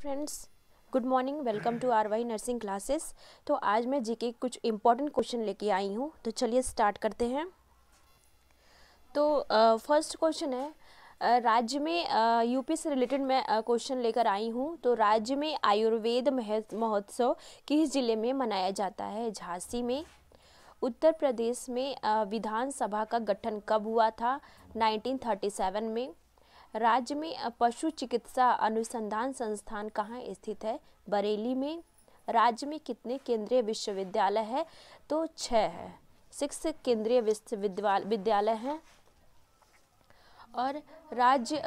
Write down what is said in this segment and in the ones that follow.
friends good morning welcome to R Y nursing classes तो आज मैं जी के कुछ इम्पोर्टेंट क्वेश्चन लेके आई हूँ तो चलिए स्टार्ट करते हैं तो फर्स्ट uh, क्वेश्चन है uh, राज्य में यूपी uh, से रिलेटेड मैं क्वेश्चन लेकर आई हूँ तो राज्य में आयुर्वेद महोत्सव किस जिले में मनाया जाता है झांसी में उत्तर प्रदेश में विधानसभा का गठन कब हुआ था 1937 में राज्य में पशु चिकित्सा अनुसंधान संस्थान कहाँ स्थित है बरेली में राज्य में कितने केंद्रीय विश्वविद्यालय है तो छः है सिक्स केंद्रीय विश्वविद्यालय विद्यालय हैं और राज्य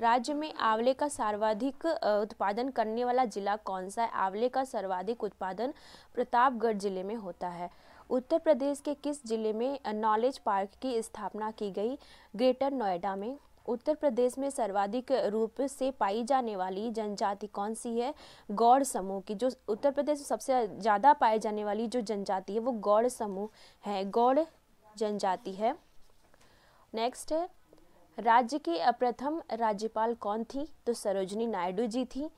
राज्य में आंवले का सर्वाधिक उत्पादन करने वाला जिला कौन सा है आंवले का सर्वाधिक उत्पादन प्रतापगढ़ जिले में होता है उत्तर प्रदेश के किस जिले में नॉलेज पार्क की स्थापना की गई ग्रेटर नोएडा में उत्तर प्रदेश में सर्वाधिक रूप से पाई जाने वाली जनजाति कौन सी है गौड़ समूह की जो उत्तर प्रदेश में सबसे ज़्यादा पाई जाने वाली जो जनजाति है वो गौड़ समूह है गौड़ जनजाति है नेक्स्ट है राज्य की प्रथम राज्यपाल कौन थी तो सरोजनी नायडू जी थी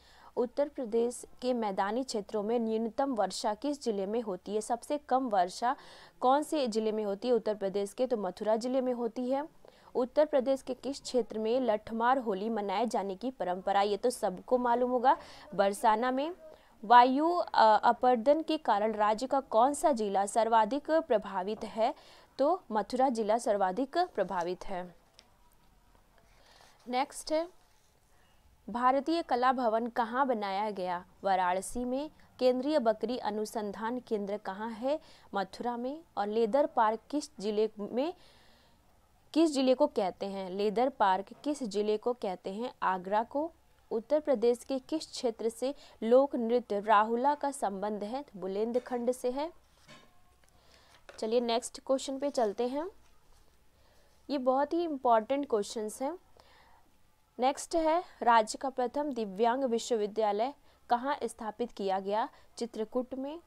उत्तर प्रदेश के मैदानी क्षेत्रों में न्यूनतम वर्षा किस जिले में होती है सबसे कम वर्षा कौन से जिले में होती है उत्तर प्रदेश के तो मथुरा जिले में होती है उत्तर प्रदेश के किस क्षेत्र में लठमार होली मनाए जाने की परंपरा ये तो सबको मालूम होगा बरसाना में वायु अपर्दन के कारण राज्य का कौन सा जिला सर्वाधिक प्रभावित है तो मथुरा जिला सर्वाधिक प्रभावित है नेक्स्ट है भारतीय कला भवन कहाँ बनाया गया वाराणसी में केंद्रीय बकरी अनुसंधान केंद्र कहाँ है मथुरा में और लेदर पार्क किस जिले में किस जिले को कहते हैं लेदर पार्क किस जिले को कहते हैं आगरा को उत्तर प्रदेश के किस क्षेत्र से लोक नृत्य राहुला का संबंध है बुलेंदखंड से है चलिए नेक्स्ट क्वेश्चन पे चलते हैं ये बहुत ही इम्पॉर्टेंट क्वेश्चन हैं नेक्स्ट है राज्य का प्रथम दिव्यांग विश्वविद्यालय कहाँ स्थापित किया गया चित्रकूट में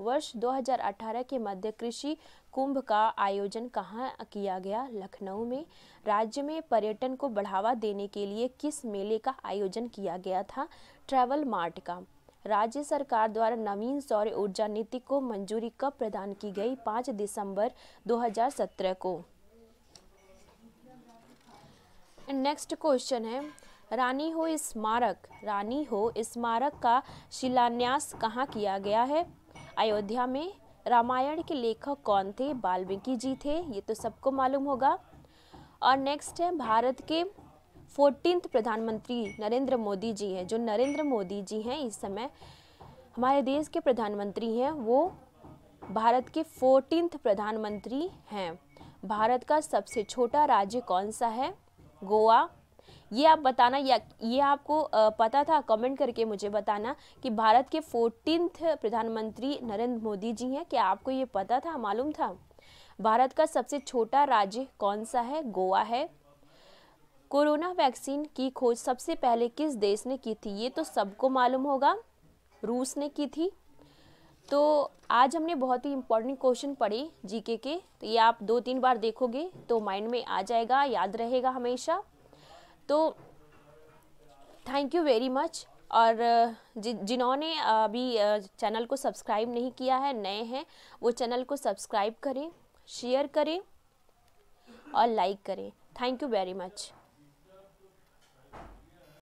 वर्ष 2018 के मध्य कृषि कुंभ का आयोजन कहाँ किया गया लखनऊ में राज्य में पर्यटन को बढ़ावा देने के लिए किस मेले का आयोजन किया गया था ट्रैवल मार्ट का राज्य सरकार द्वारा नवीन सौर ऊर्जा नीति को मंजूरी कब प्रदान की गई पाँच दिसंबर 2017 को नेक्स्ट क्वेश्चन है रानी हो स्मारक रानी हो स्मारक का शिलान्यास कहाँ किया गया है अयोध्या में रामायण के लेखक कौन थे वाल्मीकि जी थे ये तो सबको मालूम होगा और नेक्स्ट है भारत के फोर्टीन प्रधानमंत्री नरेंद्र मोदी जी हैं जो नरेंद्र मोदी जी हैं इस समय हमारे देश के प्रधानमंत्री हैं वो भारत के फोर्टीन प्रधानमंत्री हैं भारत का सबसे छोटा राज्य कौन सा है गोवा ये आप बताना या ये आपको पता था कमेंट करके मुझे बताना कि भारत के फोर्टीन प्रधानमंत्री नरेंद्र मोदी जी हैं क्या आपको ये पता था मालूम था भारत का सबसे छोटा राज्य कौन सा है गोवा है कोरोना वैक्सीन की खोज सबसे पहले किस देश ने की थी ये तो सबको मालूम होगा रूस ने की थी तो आज हमने बहुत ही इम्पोर्टेंट क्वेश्चन पढ़े जीके के तो ये आप दो तीन बार देखोगे तो माइंड में आ जाएगा याद रहेगा हमेशा तो थैंक यू वेरी मच और uh, जि, जिन्होंने uh, अभी चैनल uh, को सब्सक्राइब नहीं किया है नए हैं वो चैनल को सब्सक्राइब करें शेयर करें और लाइक करें थैंक यू वेरी मच